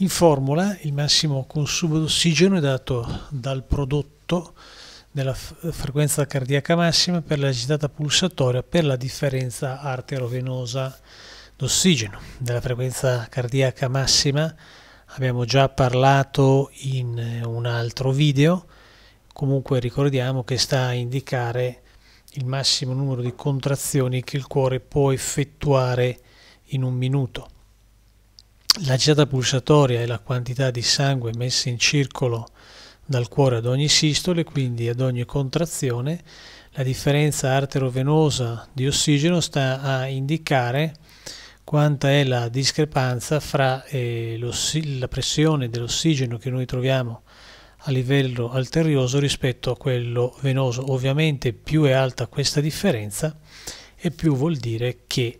In formula il massimo consumo d'ossigeno è dato dal prodotto della frequenza cardiaca massima per la gittata pulsatoria per la differenza arterovenosa d'ossigeno. Della frequenza cardiaca massima abbiamo già parlato in eh, un altro video, comunque ricordiamo che sta a indicare il massimo numero di contrazioni che il cuore può effettuare in un minuto la girata pulsatoria è la quantità di sangue messa in circolo dal cuore ad ogni sistole, quindi ad ogni contrazione. La differenza arterovenosa di ossigeno sta a indicare quanta è la discrepanza fra eh, la pressione dell'ossigeno che noi troviamo a livello arterioso rispetto a quello venoso. Ovviamente più è alta questa differenza e più vuol dire che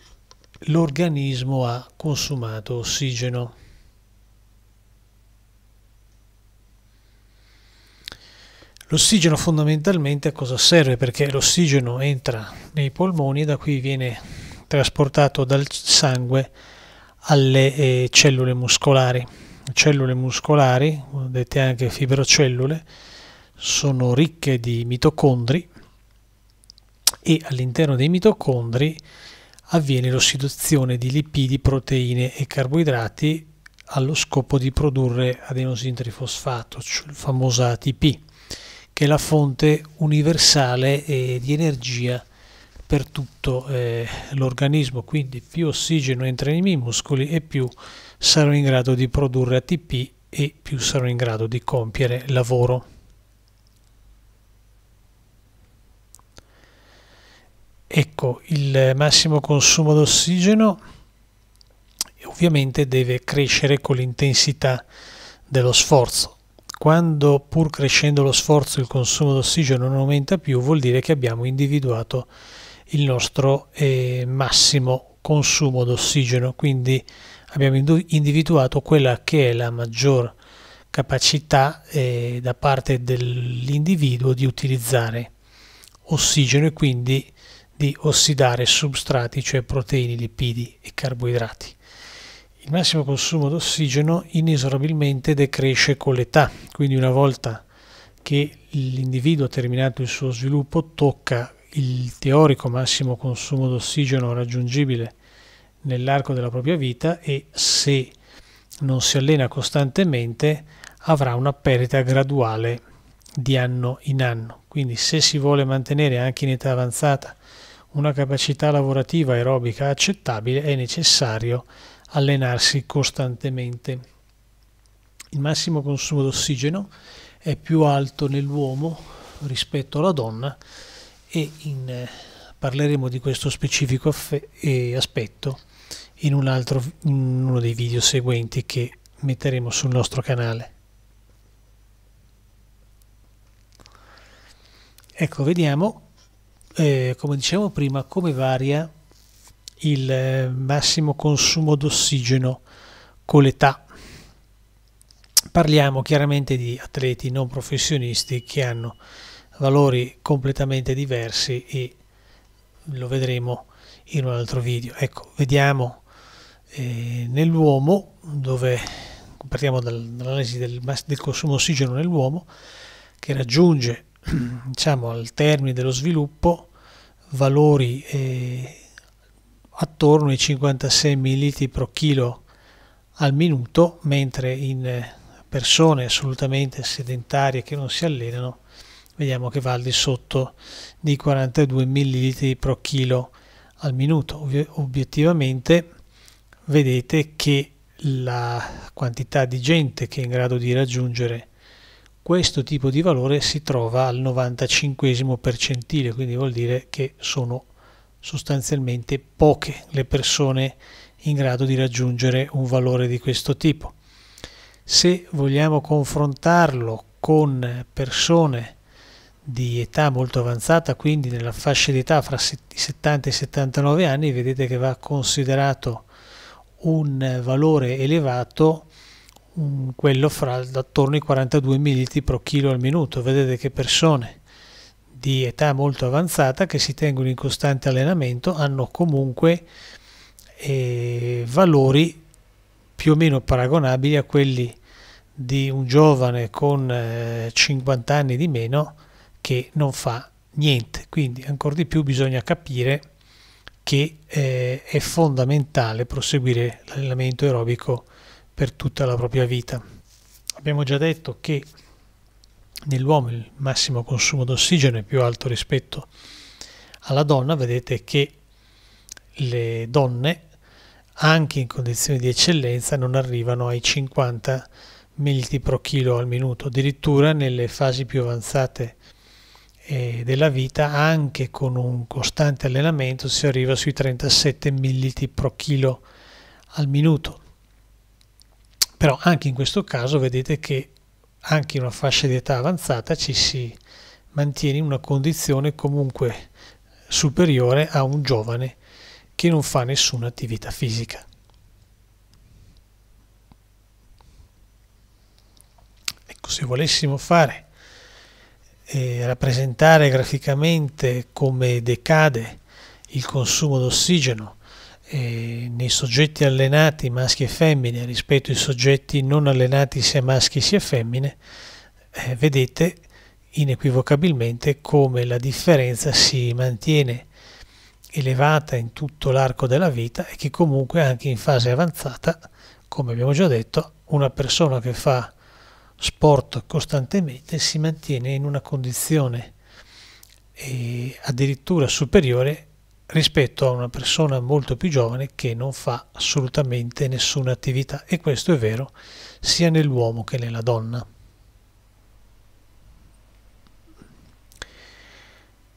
l'organismo ha consumato ossigeno. L'ossigeno fondamentalmente a cosa serve? Perché l'ossigeno entra nei polmoni e da qui viene trasportato dal sangue alle eh, cellule muscolari. Le Cellule muscolari, dette anche fibrocellule, sono ricche di mitocondri e all'interno dei mitocondri avviene l'ossidazione di lipidi, proteine e carboidrati allo scopo di produrre adenosin trifosfato, cioè il famoso ATP, che è la fonte universale eh, di energia per tutto eh, l'organismo, quindi più ossigeno entra nei miei muscoli e più sarò in grado di produrre ATP e più sarò in grado di compiere lavoro. Ecco, il massimo consumo d'ossigeno eh, ovviamente deve crescere con l'intensità dello sforzo. Quando pur crescendo lo sforzo il consumo d'ossigeno non aumenta più, vuol dire che abbiamo individuato il nostro eh, massimo consumo d'ossigeno, quindi abbiamo individuato quella che è la maggior capacità eh, da parte dell'individuo di utilizzare ossigeno e quindi di ossidare substrati, cioè proteine, lipidi e carboidrati. Il massimo consumo d'ossigeno inesorabilmente decresce con l'età, quindi una volta che l'individuo ha terminato il suo sviluppo tocca il teorico massimo consumo d'ossigeno raggiungibile nell'arco della propria vita e se non si allena costantemente avrà una perdita graduale di anno in anno. Quindi se si vuole mantenere anche in età avanzata una capacità lavorativa aerobica accettabile è necessario allenarsi costantemente. Il massimo consumo d'ossigeno è più alto nell'uomo rispetto alla donna e in, eh, parleremo di questo specifico eh, aspetto in, un altro, in uno dei video seguenti che metteremo sul nostro canale. Ecco, vediamo eh, come dicevamo prima, come varia il eh, massimo consumo d'ossigeno con l'età. Parliamo chiaramente di atleti non professionisti che hanno valori completamente diversi e lo vedremo in un altro video. Ecco, vediamo eh, nell'uomo, dove partiamo dall'analisi del, del consumo ossigeno nell'uomo, che raggiunge diciamo, al termine dello sviluppo valori eh, attorno ai 56 ml pro chilo al minuto, mentre in eh, persone assolutamente sedentarie che non si allenano vediamo che va al di sotto di 42 ml pro chilo al minuto. obiettivamente vedete che la quantità di gente che è in grado di raggiungere questo tipo di valore si trova al 95 percentile, quindi vuol dire che sono sostanzialmente poche le persone in grado di raggiungere un valore di questo tipo. Se vogliamo confrontarlo con persone di età molto avanzata, quindi nella fascia di età fra i 70 e i 79 anni, vedete che va considerato un valore elevato Mm, quello fra attorno ai 42 ml pro chilo al minuto. Vedete che persone di età molto avanzata che si tengono in costante allenamento hanno comunque eh, valori più o meno paragonabili a quelli di un giovane con eh, 50 anni di meno che non fa niente. Quindi ancora di più bisogna capire che eh, è fondamentale proseguire l'allenamento aerobico per tutta la propria vita. Abbiamo già detto che nell'uomo il massimo consumo d'ossigeno è più alto rispetto alla donna, vedete che le donne anche in condizioni di eccellenza non arrivano ai 50 millilitri pro chilo al minuto, addirittura nelle fasi più avanzate eh, della vita anche con un costante allenamento si arriva sui 37 millilitri pro chilo al minuto. Però anche in questo caso vedete che anche in una fascia di età avanzata ci si mantiene in una condizione comunque superiore a un giovane che non fa nessuna attività fisica. Ecco, se volessimo fare eh, rappresentare graficamente come decade il consumo d'ossigeno eh, nei soggetti allenati maschi e femmine rispetto ai soggetti non allenati sia maschi sia femmine, eh, vedete inequivocabilmente come la differenza si mantiene elevata in tutto l'arco della vita e che comunque anche in fase avanzata, come abbiamo già detto, una persona che fa sport costantemente si mantiene in una condizione eh, addirittura superiore rispetto a una persona molto più giovane che non fa assolutamente nessuna attività e questo è vero sia nell'uomo che nella donna.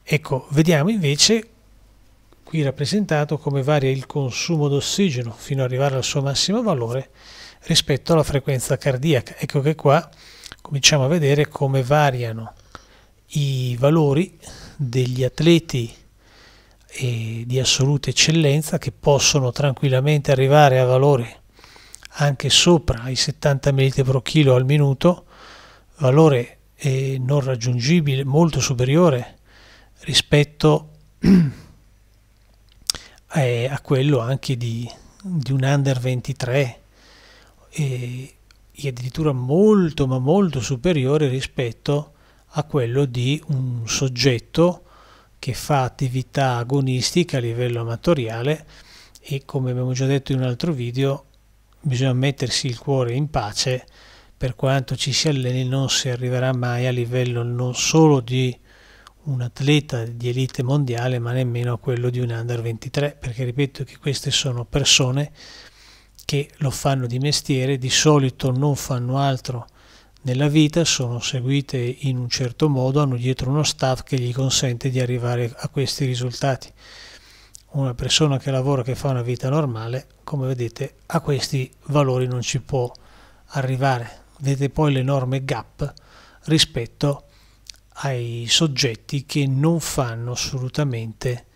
Ecco, vediamo invece qui rappresentato come varia il consumo d'ossigeno fino ad arrivare al suo massimo valore rispetto alla frequenza cardiaca. Ecco che qua cominciamo a vedere come variano i valori degli atleti di assoluta eccellenza che possono tranquillamente arrivare a valori anche sopra i 70 ml per chilo al minuto, valore eh, non raggiungibile, molto superiore rispetto eh, a quello anche di, di un under 23 e, e addirittura molto ma molto superiore rispetto a quello di un soggetto che fa attività agonistica a livello amatoriale e come abbiamo già detto in un altro video bisogna mettersi il cuore in pace per quanto ci si alleni non si arriverà mai a livello non solo di un atleta di elite mondiale ma nemmeno a quello di un under 23 perché ripeto che queste sono persone che lo fanno di mestiere di solito non fanno altro che nella vita sono seguite in un certo modo, hanno dietro uno staff che gli consente di arrivare a questi risultati. Una persona che lavora, che fa una vita normale, come vedete, a questi valori non ci può arrivare. Vedete poi l'enorme gap rispetto ai soggetti che non fanno assolutamente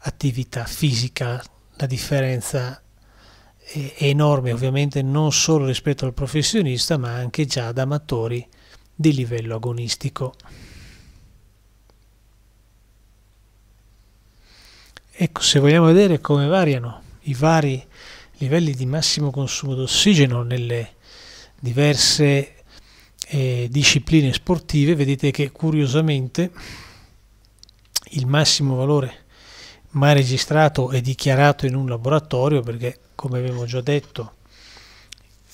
attività fisica. La differenza enorme ovviamente non solo rispetto al professionista ma anche già ad amatori di livello agonistico. Ecco, se vogliamo vedere come variano i vari livelli di massimo consumo d'ossigeno nelle diverse eh, discipline sportive, vedete che curiosamente il massimo valore mai registrato e dichiarato in un laboratorio perché come abbiamo già detto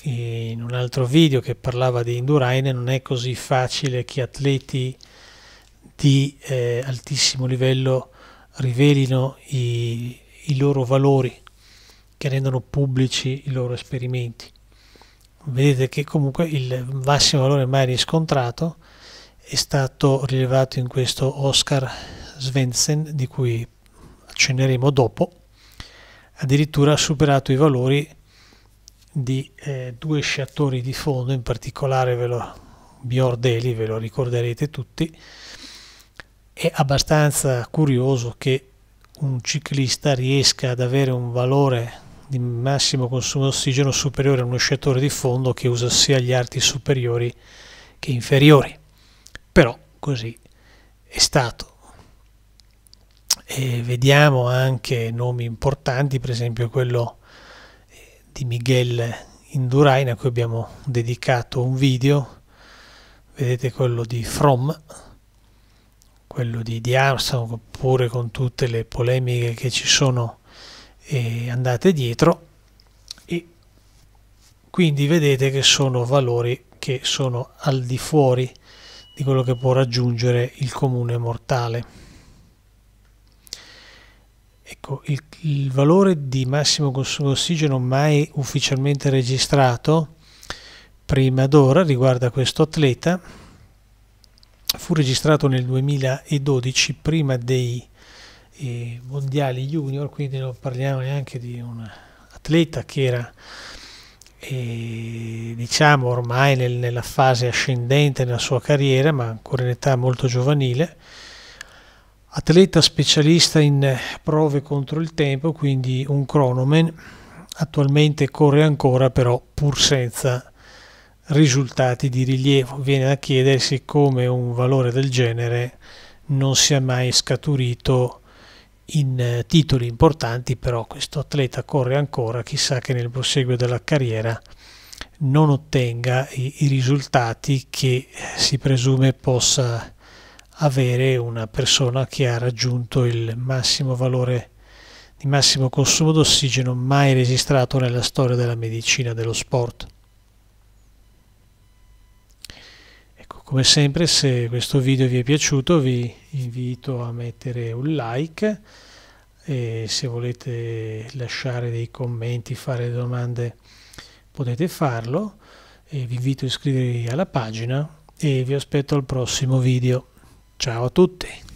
in un altro video che parlava di Indurain non è così facile che atleti di eh, altissimo livello rivelino i, i loro valori che rendono pubblici i loro esperimenti vedete che comunque il massimo valore mai riscontrato è stato rilevato in questo Oscar Svensson di cui accenneremo dopo, addirittura ha superato i valori di eh, due sciatori di fondo, in particolare ve lo, Biordeli, ve lo ricorderete tutti, è abbastanza curioso che un ciclista riesca ad avere un valore di massimo consumo di ossigeno superiore a uno sciatore di fondo che usa sia gli arti superiori che inferiori. Però così è stato e vediamo anche nomi importanti, per esempio quello eh, di Miguel Indurain a cui abbiamo dedicato un video, vedete quello di From, quello di, di Armstrong, oppure con tutte le polemiche che ci sono eh, andate dietro e quindi vedete che sono valori che sono al di fuori di quello che può raggiungere il comune mortale. Ecco, il, il valore di massimo consumo di ossigeno mai ufficialmente registrato prima d'ora riguarda questo atleta. Fu registrato nel 2012 prima dei eh, mondiali junior, quindi non parliamo neanche di un atleta che era eh, diciamo ormai nel, nella fase ascendente nella sua carriera, ma ancora in età molto giovanile atleta specialista in eh, prove contro il tempo, quindi un cronoman, attualmente corre ancora però pur senza risultati di rilievo. Viene da chiedersi come un valore del genere non sia mai scaturito in eh, titoli importanti, però questo atleta corre ancora, chissà che nel proseguo della carriera non ottenga i, i risultati che si presume possa ottenere avere una persona che ha raggiunto il massimo valore di massimo consumo d'ossigeno mai registrato nella storia della medicina dello sport. Ecco, come sempre se questo video vi è piaciuto vi invito a mettere un like e se volete lasciare dei commenti, fare domande potete farlo. E vi invito a iscrivervi alla pagina e vi aspetto al prossimo video. Ciao a tutti!